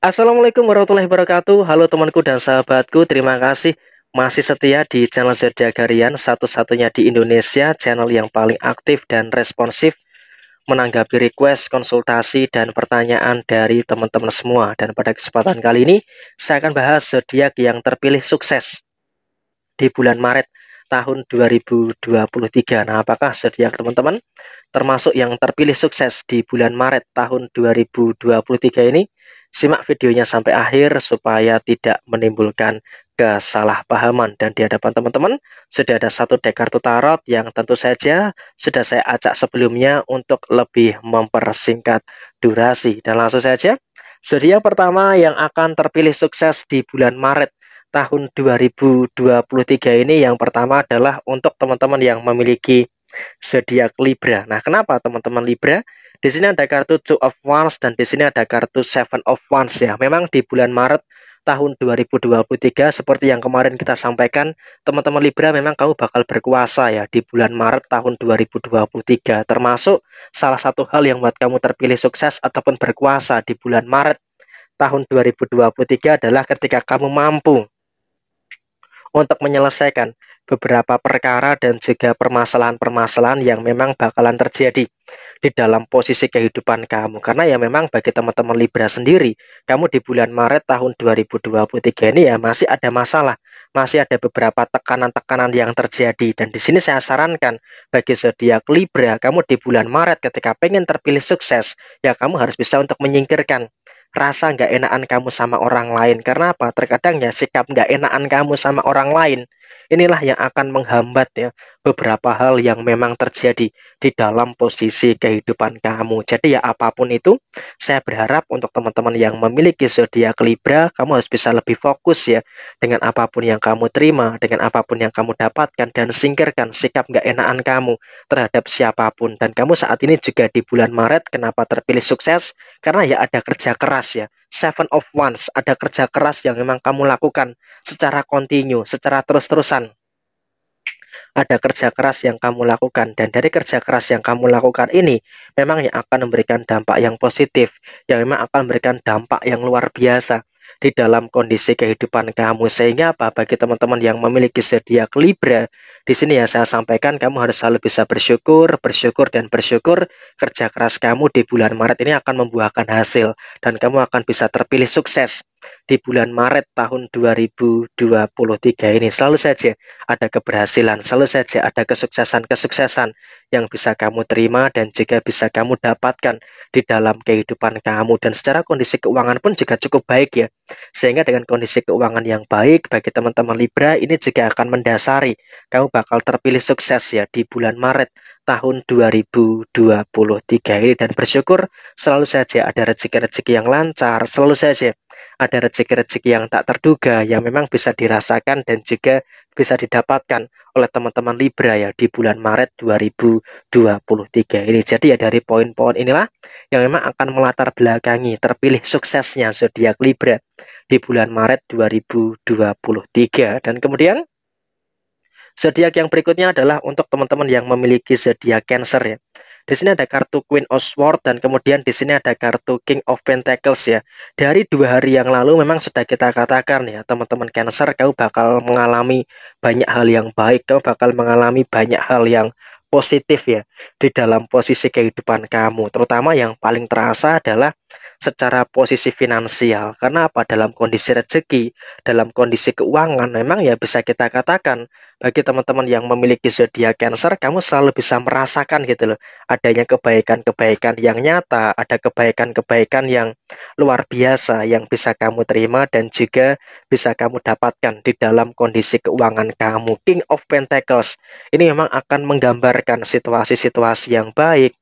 Assalamualaikum warahmatullahi wabarakatuh Halo temanku dan sahabatku Terima kasih masih setia di channel Zodiac Harian Satu-satunya di Indonesia Channel yang paling aktif dan responsif Menanggapi request, konsultasi, dan pertanyaan dari teman-teman semua Dan pada kesempatan kali ini Saya akan bahas zodiak yang terpilih sukses Di bulan Maret tahun 2023 Nah apakah zodiak teman-teman termasuk yang terpilih sukses di bulan Maret tahun 2023 ini Simak videonya sampai akhir supaya tidak menimbulkan kesalahpahaman dan di hadapan teman-teman sudah ada satu deck kartu tarot yang tentu saja sudah saya acak sebelumnya untuk lebih mempersingkat durasi dan langsung saja zodiak pertama yang akan terpilih sukses di bulan Maret tahun 2023 ini yang pertama adalah untuk teman-teman yang memiliki zodiak Libra. Nah, kenapa teman-teman Libra? Di sini ada kartu Two of Wands dan di sini ada kartu Seven of Wands ya. Memang di bulan Maret tahun 2023 seperti yang kemarin kita sampaikan, teman-teman Libra memang kamu bakal berkuasa ya di bulan Maret tahun 2023. Termasuk salah satu hal yang buat kamu terpilih sukses ataupun berkuasa di bulan Maret tahun 2023 adalah ketika kamu mampu untuk menyelesaikan beberapa perkara dan juga permasalahan-permasalahan yang memang bakalan terjadi di dalam posisi kehidupan kamu. Karena ya memang bagi teman-teman Libra sendiri, kamu di bulan Maret tahun 2023 ini ya masih ada masalah, masih ada beberapa tekanan-tekanan yang terjadi. Dan di sini saya sarankan bagi zodiak Libra, kamu di bulan Maret ketika pengen terpilih sukses, ya kamu harus bisa untuk menyingkirkan rasa nggak enakan kamu sama orang lain. Karena apa? Terkadang ya sikap nggak enakan kamu sama orang lain inilah yang akan menghambat ya beberapa hal yang memang terjadi di dalam posisi kehidupan kamu. Jadi ya apapun itu, saya berharap untuk teman-teman yang memiliki zodiak Libra, kamu harus bisa lebih fokus ya dengan apapun yang kamu terima, dengan apapun yang kamu dapatkan dan singkirkan sikap nggak enakan kamu terhadap siapapun. Dan kamu saat ini juga di bulan Maret kenapa terpilih sukses? Karena ya ada kerja keras keras ya. Seven of Wands, ada kerja keras yang memang kamu lakukan secara kontinu, secara terus-terusan. Ada kerja keras yang kamu lakukan dan dari kerja keras yang kamu lakukan ini memang yang akan memberikan dampak yang positif, yang memang akan memberikan dampak yang luar biasa di dalam kondisi kehidupan kamu. Sehingga apa bagi teman-teman yang memiliki zodiak Libra, di sini ya saya sampaikan kamu harus selalu bisa bersyukur, bersyukur dan bersyukur. Kerja keras kamu di bulan Maret ini akan membuahkan hasil dan kamu akan bisa terpilih sukses di bulan Maret tahun 2023 ini. Selalu saja ada keberhasilan, selalu saja ada kesuksesan-kesuksesan yang bisa kamu terima dan juga bisa kamu dapatkan di dalam kehidupan kamu. Dan secara kondisi keuangan pun juga cukup baik ya. Sehingga dengan kondisi keuangan yang baik bagi teman-teman Libra ini juga akan mendasari kamu bakal terpilih sukses ya di bulan Maret tahun 2023 ini. Dan bersyukur selalu saja ada rezeki-rezeki yang lancar, selalu saja ada rezeki-rezeki yang tak terduga yang memang bisa dirasakan dan juga bisa didapatkan oleh teman-teman Libra ya di bulan Maret 2023 ini. Jadi ya dari poin-poin inilah yang memang akan melatar belakangi terpilih suksesnya zodiak Libra di bulan Maret 2023 dan kemudian zodiak yang berikutnya adalah untuk teman-teman yang memiliki zodiak Cancer ya. Di sini ada kartu Queen of Swords dan kemudian di sini ada kartu King of Pentacles ya. Dari dua hari yang lalu memang sudah kita katakan ya teman-teman Cancer kau bakal mengalami banyak hal yang baik, kau bakal mengalami banyak hal yang positif ya di dalam posisi kehidupan kamu. Terutama yang paling terasa adalah secara posisi finansial. Karena apa? Dalam kondisi rezeki, dalam kondisi keuangan, memang ya bisa kita katakan bagi teman-teman yang memiliki zodiak Cancer, kamu selalu bisa merasakan gitu loh, adanya kebaikan-kebaikan yang nyata, ada kebaikan-kebaikan yang luar biasa yang bisa kamu terima dan juga bisa kamu dapatkan di dalam kondisi keuangan kamu. King of Pentacles ini memang akan menggambarkan situasi-situasi yang baik,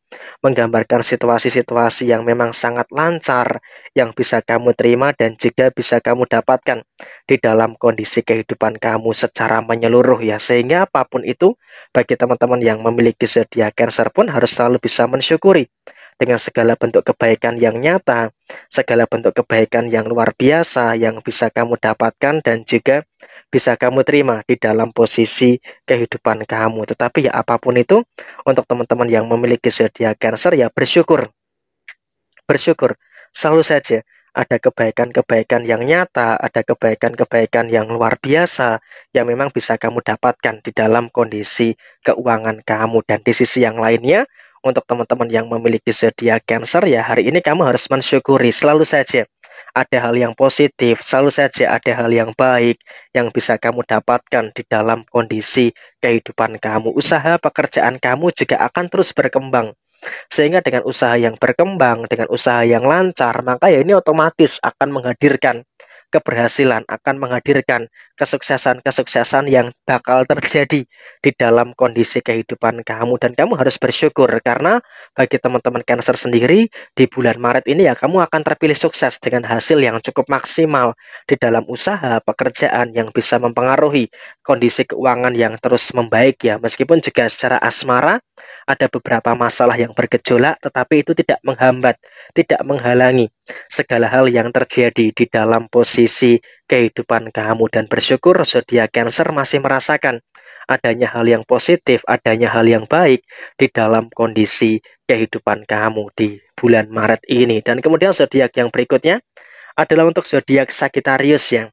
menggambarkan situasi-situasi yang memang sangat lancar yang bisa kamu terima dan juga bisa kamu dapatkan di dalam kondisi kehidupan kamu secara menyeluruh ya sehingga apapun itu bagi teman-teman yang memiliki zodiak Cancer pun harus selalu bisa mensyukuri dengan segala bentuk kebaikan yang nyata, segala bentuk kebaikan yang luar biasa yang bisa kamu dapatkan dan juga bisa kamu terima di dalam posisi kehidupan kamu. Tetapi ya apapun itu, untuk teman-teman yang memiliki zodiak Cancer ya bersyukur. Bersyukur selalu saja ada kebaikan-kebaikan yang nyata, ada kebaikan-kebaikan yang luar biasa yang memang bisa kamu dapatkan di dalam kondisi keuangan kamu dan di sisi yang lainnya untuk teman-teman yang memiliki zodiak Cancer ya hari ini kamu harus mensyukuri selalu saja ada hal yang positif, selalu saja ada hal yang baik yang bisa kamu dapatkan di dalam kondisi kehidupan kamu. Usaha pekerjaan kamu juga akan terus berkembang. Sehingga dengan usaha yang berkembang, dengan usaha yang lancar, maka ya ini otomatis akan menghadirkan keberhasilan, akan menghadirkan kesuksesan-kesuksesan yang bakal terjadi di dalam kondisi kehidupan kamu. Dan kamu harus bersyukur karena bagi teman-teman Cancer sendiri di bulan Maret ini ya kamu akan terpilih sukses dengan hasil yang cukup maksimal di dalam usaha, pekerjaan yang bisa mempengaruhi kondisi keuangan yang terus membaik ya. Meskipun juga secara asmara ada beberapa masalah yang bergejolak tetapi itu tidak menghambat, tidak menghalangi segala hal yang terjadi di dalam posisi kehidupan kamu dan bersyukur zodiak Cancer masih merasakan adanya hal yang positif, adanya hal yang baik di dalam kondisi kehidupan kamu di bulan Maret ini. Dan kemudian zodiak yang berikutnya adalah untuk zodiak Sagittarius yang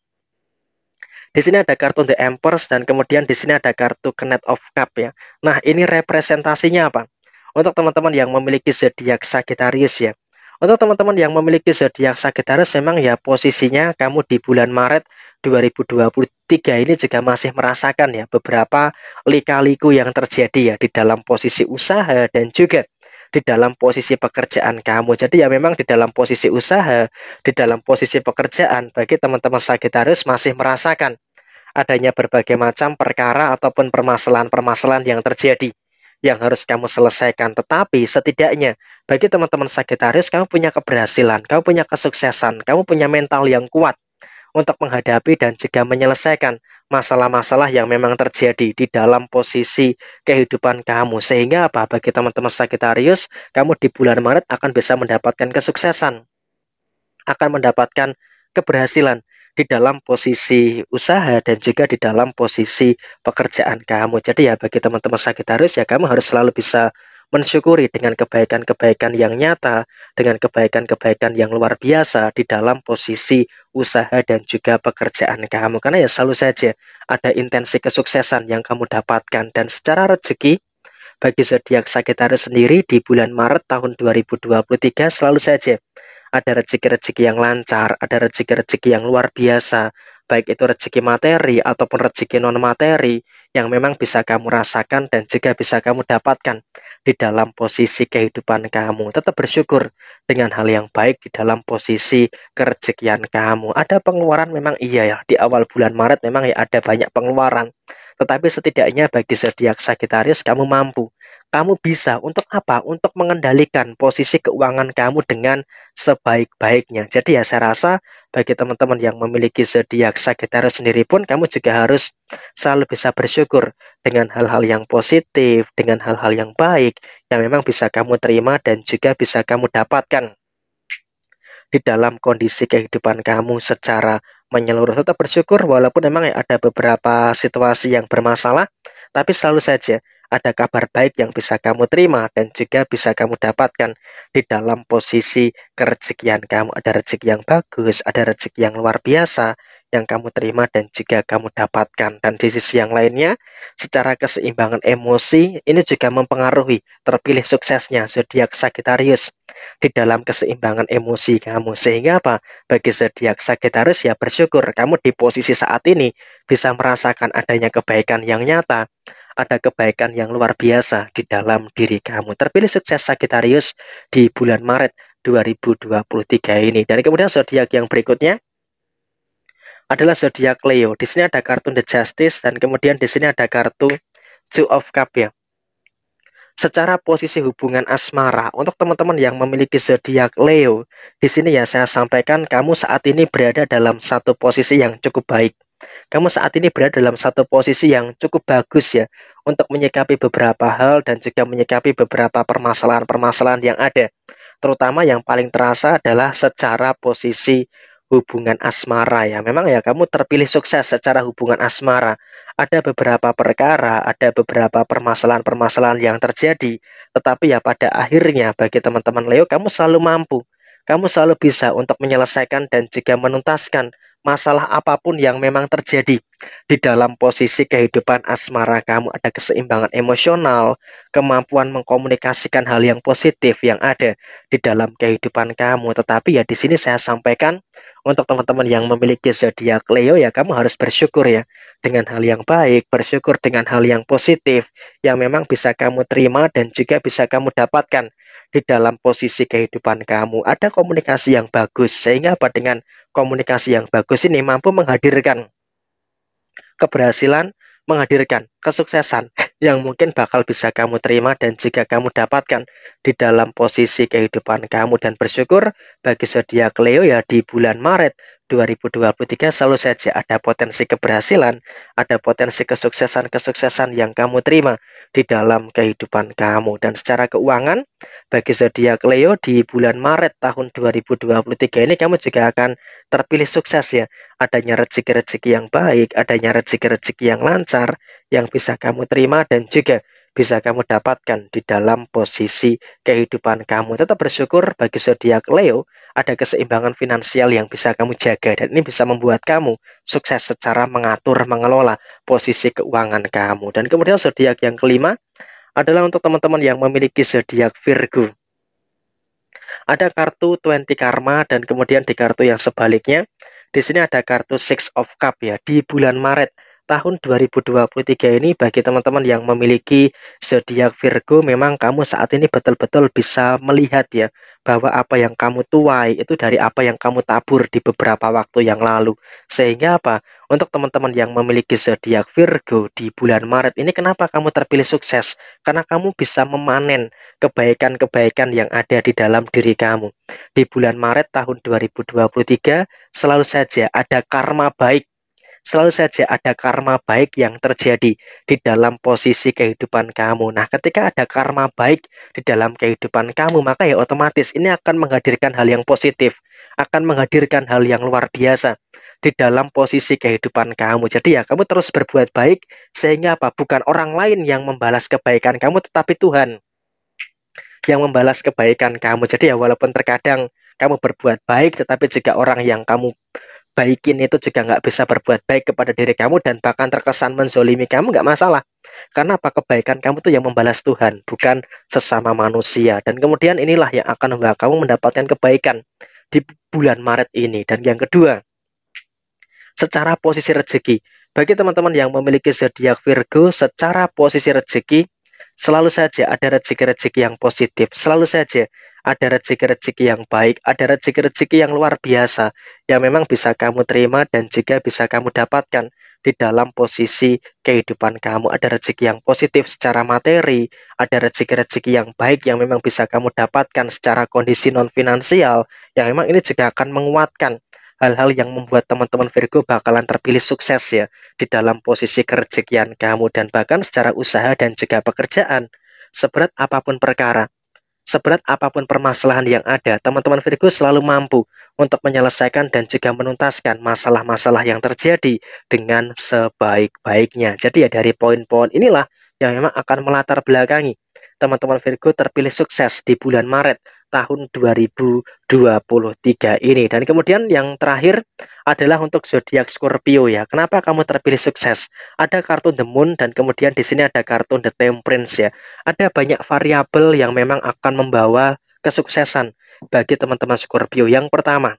Di sini ada kartu The Empress dan kemudian di sini ada kartu Knight of Cup ya. Nah, ini representasinya apa? Untuk teman-teman yang memiliki zodiak Sagittarius ya. Untuk teman-teman yang memiliki zodiak Sagittarius memang ya posisinya kamu di bulan Maret 2023 ini juga masih merasakan ya beberapa lika-liku yang terjadi ya di dalam posisi usaha dan juga di dalam posisi pekerjaan kamu. Jadi ya memang di dalam posisi usaha, di dalam posisi pekerjaan bagi teman-teman Sagittarius masih merasakan adanya berbagai macam perkara ataupun permasalahan-permasalahan yang terjadi yang harus kamu selesaikan. Tetapi setidaknya bagi teman-teman Sagitarius kamu punya keberhasilan, kamu punya kesuksesan, kamu punya mental yang kuat untuk menghadapi dan juga menyelesaikan masalah-masalah yang memang terjadi di dalam posisi kehidupan kamu. Sehingga apa? Bagi teman-teman Sagitarius, kamu di bulan Maret akan bisa mendapatkan kesuksesan, akan mendapatkan keberhasilan di dalam posisi usaha dan juga di dalam posisi pekerjaan kamu. Jadi ya bagi teman-teman Sagitarius ya kamu harus selalu bisa mensyukuri dengan kebaikan-kebaikan yang nyata, dengan kebaikan-kebaikan yang luar biasa di dalam posisi usaha dan juga pekerjaan kamu. Karena ya selalu saja ada intensi kesuksesan yang kamu dapatkan dan secara rezeki bagi zodiak Sagittarius sendiri di bulan Maret tahun 2023 selalu saja ada rezeki-rezeki yang lancar, ada rezeki-rezeki yang luar biasa, baik itu rezeki materi ataupun rezeki non materi yang memang bisa kamu rasakan dan juga bisa kamu dapatkan di dalam posisi kehidupan kamu. Tetap bersyukur dengan hal yang baik di dalam posisi kerezekian kamu. Ada pengeluaran memang iya ya, di awal bulan Maret memang ya ada banyak pengeluaran. Tetapi setidaknya bagi zodiak Sagittarius kamu mampu. Kamu bisa untuk apa? Untuk mengendalikan posisi keuangan kamu dengan sebaik-baiknya. Jadi ya saya rasa bagi teman-teman yang memiliki zodiak Sagittarius sendiri pun kamu juga harus selalu bisa bersyukur dengan hal-hal yang positif, dengan hal-hal yang baik yang memang bisa kamu terima dan juga bisa kamu dapatkan di dalam kondisi kehidupan kamu secara menyeluruh. Tetap bersyukur walaupun memang ada beberapa situasi yang bermasalah, tapi selalu saja ada kabar baik yang bisa kamu terima dan juga bisa kamu dapatkan di dalam posisi kerezekian kamu. Ada rezeki yang bagus, ada rezeki yang luar biasa yang kamu terima dan juga kamu dapatkan. Dan di sisi yang lainnya, secara keseimbangan emosi ini juga mempengaruhi terpilih suksesnya zodiak Sagittarius di dalam keseimbangan emosi kamu. Sehingga apa? Bagi zodiak Sagittarius ya bersyukur kamu di posisi saat ini bisa merasakan adanya kebaikan yang nyata ada kebaikan yang luar biasa di dalam diri kamu. Terpilih sukses Sagittarius di bulan Maret 2023 ini. Dan kemudian zodiak yang berikutnya adalah zodiak Leo. Di sini ada kartu The Justice dan kemudian di sini ada kartu Two of Cup ya. Secara posisi hubungan asmara, untuk teman-teman yang memiliki zodiak Leo, di sini ya saya sampaikan kamu saat ini berada dalam satu posisi yang cukup baik kamu saat ini berada dalam satu posisi yang cukup bagus ya untuk menyikapi beberapa hal dan juga menyikapi beberapa permasalahan-permasalahan yang ada. Terutama yang paling terasa adalah secara posisi hubungan asmara ya. Memang ya kamu terpilih sukses secara hubungan asmara. Ada beberapa perkara, ada beberapa permasalahan-permasalahan yang terjadi, tetapi ya pada akhirnya bagi teman-teman Leo kamu selalu mampu. Kamu selalu bisa untuk menyelesaikan dan juga menuntaskan masalah apapun yang memang terjadi di dalam posisi kehidupan asmara kamu ada keseimbangan emosional, kemampuan mengkomunikasikan hal yang positif yang ada di dalam kehidupan kamu. Tetapi ya di sini saya sampaikan untuk teman-teman yang memiliki zodiak Leo ya kamu harus bersyukur ya dengan hal yang baik, bersyukur dengan hal yang positif yang memang bisa kamu terima dan juga bisa kamu dapatkan di dalam posisi kehidupan kamu. Ada komunikasi yang bagus sehingga apa dengan komunikasi yang bagus ini mampu menghadirkan keberhasilan, menghadirkan kesuksesan yang mungkin bakal bisa kamu terima dan jika kamu dapatkan di dalam posisi kehidupan kamu dan bersyukur bagi zodiak Leo ya di bulan Maret 2023 selalu saja ada potensi keberhasilan, ada potensi kesuksesan-kesuksesan yang kamu terima di dalam kehidupan kamu. Dan secara keuangan, bagi zodiak Leo di bulan Maret tahun 2023 ini kamu juga akan terpilih sukses ya. Adanya rezeki-rezeki yang baik, adanya rezeki-rezeki yang lancar yang bisa kamu terima dan juga bisa kamu dapatkan di dalam posisi kehidupan kamu. Tetap bersyukur bagi zodiak Leo ada keseimbangan finansial yang bisa kamu jaga dan ini bisa membuat kamu sukses secara mengatur mengelola posisi keuangan kamu. Dan kemudian zodiak yang kelima adalah untuk teman-teman yang memiliki zodiak Virgo. Ada kartu 20 Karma dan kemudian di kartu yang sebaliknya di sini ada kartu Six of Cup ya di bulan Maret tahun 2023 ini bagi teman-teman yang memiliki zodiak Virgo memang kamu saat ini betul-betul bisa melihat ya bahwa apa yang kamu tuai itu dari apa yang kamu tabur di beberapa waktu yang lalu. Sehingga apa? Untuk teman-teman yang memiliki zodiak Virgo di bulan Maret ini kenapa kamu terpilih sukses? Karena kamu bisa memanen kebaikan-kebaikan yang ada di dalam diri kamu. Di bulan Maret tahun 2023 selalu saja ada karma baik selalu saja ada karma baik yang terjadi di dalam posisi kehidupan kamu. Nah, ketika ada karma baik di dalam kehidupan kamu, maka ya otomatis ini akan menghadirkan hal yang positif, akan menghadirkan hal yang luar biasa di dalam posisi kehidupan kamu. Jadi ya kamu terus berbuat baik sehingga apa? Bukan orang lain yang membalas kebaikan kamu tetapi Tuhan yang membalas kebaikan kamu. Jadi ya walaupun terkadang kamu berbuat baik tetapi juga orang yang kamu baikin itu juga nggak bisa berbuat baik kepada diri kamu dan bahkan terkesan menzolimi kamu nggak masalah karena apa kebaikan kamu tuh yang membalas Tuhan bukan sesama manusia dan kemudian inilah yang akan membawa kamu mendapatkan kebaikan di bulan Maret ini dan yang kedua secara posisi rezeki bagi teman-teman yang memiliki zodiak Virgo secara posisi rezeki Selalu saja ada rezeki-rezeki yang positif, selalu saja ada rezeki-rezeki yang baik, ada rezeki-rezeki yang luar biasa yang memang bisa kamu terima dan juga bisa kamu dapatkan di dalam posisi kehidupan kamu. Ada rezeki yang positif secara materi, ada rezeki-rezeki yang baik yang memang bisa kamu dapatkan secara kondisi non finansial yang memang ini juga akan menguatkan hal-hal yang membuat teman-teman Virgo bakalan terpilih sukses ya di dalam posisi kerjaan kamu dan bahkan secara usaha dan juga pekerjaan seberat apapun perkara seberat apapun permasalahan yang ada teman-teman Virgo selalu mampu untuk menyelesaikan dan juga menuntaskan masalah-masalah yang terjadi dengan sebaik-baiknya jadi ya dari poin-poin inilah yang memang akan melatar belakangi teman-teman Virgo terpilih sukses di bulan Maret tahun 2023 ini. Dan kemudian yang terakhir adalah untuk zodiak Scorpio ya. Kenapa kamu terpilih sukses? Ada kartun The Moon dan kemudian di sini ada kartun The Temperance ya. Ada banyak variabel yang memang akan membawa kesuksesan bagi teman-teman Scorpio. Yang pertama,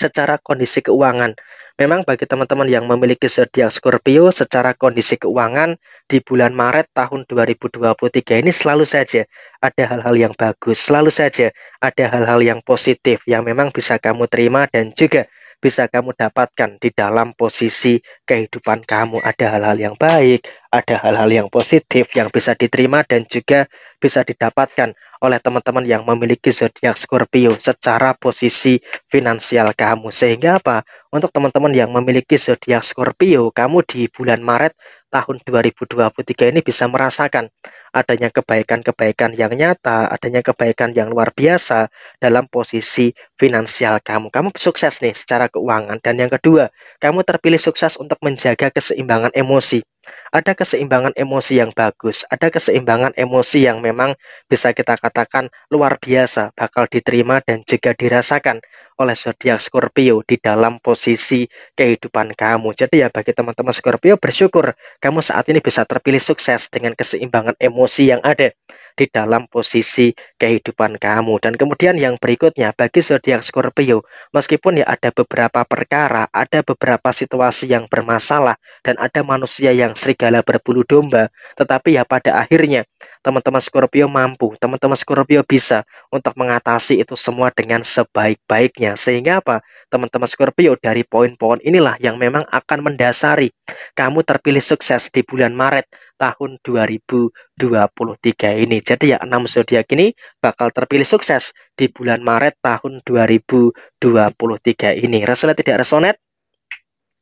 secara kondisi keuangan. Memang bagi teman-teman yang memiliki zodiak Scorpio secara kondisi keuangan di bulan Maret tahun 2023 ini selalu saja ada hal-hal yang bagus, selalu saja ada hal-hal yang positif yang memang bisa kamu terima dan juga bisa kamu dapatkan di dalam posisi kehidupan kamu. Ada hal-hal yang baik, ada hal-hal yang positif yang bisa diterima dan juga bisa didapatkan oleh teman-teman yang memiliki zodiak Scorpio secara posisi finansial kamu. Sehingga apa? Untuk teman-teman yang memiliki zodiak Scorpio, kamu di bulan Maret tahun 2023 ini bisa merasakan adanya kebaikan-kebaikan yang nyata, adanya kebaikan yang luar biasa dalam posisi finansial kamu. Kamu sukses nih secara keuangan dan yang kedua, kamu terpilih sukses untuk menjaga keseimbangan emosi ada keseimbangan emosi yang bagus, ada keseimbangan emosi yang memang bisa kita katakan luar biasa, bakal diterima dan juga dirasakan oleh zodiak Scorpio di dalam posisi kehidupan kamu. Jadi ya bagi teman-teman Scorpio bersyukur kamu saat ini bisa terpilih sukses dengan keseimbangan emosi yang ada di dalam posisi kehidupan kamu. Dan kemudian yang berikutnya bagi zodiak Scorpio, meskipun ya ada beberapa perkara, ada beberapa situasi yang bermasalah dan ada manusia yang serigala berbulu domba, tetapi ya pada akhirnya teman-teman Scorpio mampu, teman-teman Scorpio bisa untuk mengatasi itu semua dengan sebaik-baiknya. Sehingga apa? Teman-teman Scorpio dari poin-poin inilah yang memang akan mendasari kamu terpilih sukses di bulan Maret tahun 2000 2023 ini. Jadi ya 6 zodiak ini bakal terpilih sukses di bulan Maret tahun 2023 ini. Resonet tidak resonet?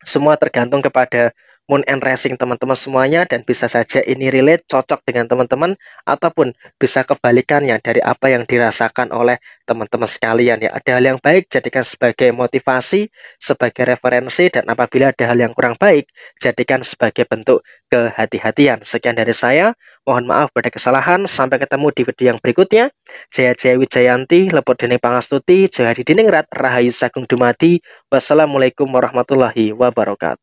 Semua tergantung kepada Moon and Racing teman-teman semuanya dan bisa saja ini relate cocok dengan teman-teman ataupun bisa kebalikannya dari apa yang dirasakan oleh teman-teman sekalian ya ada hal yang baik jadikan sebagai motivasi sebagai referensi dan apabila ada hal yang kurang baik jadikan sebagai bentuk kehati-hatian sekian dari saya mohon maaf pada kesalahan sampai ketemu di video yang berikutnya Jaya Jaya Wijayanti Lepot Dini Pangastuti Jaya Diningrat Rahayu Sagung Dumadi Wassalamualaikum warahmatullahi wabarakatuh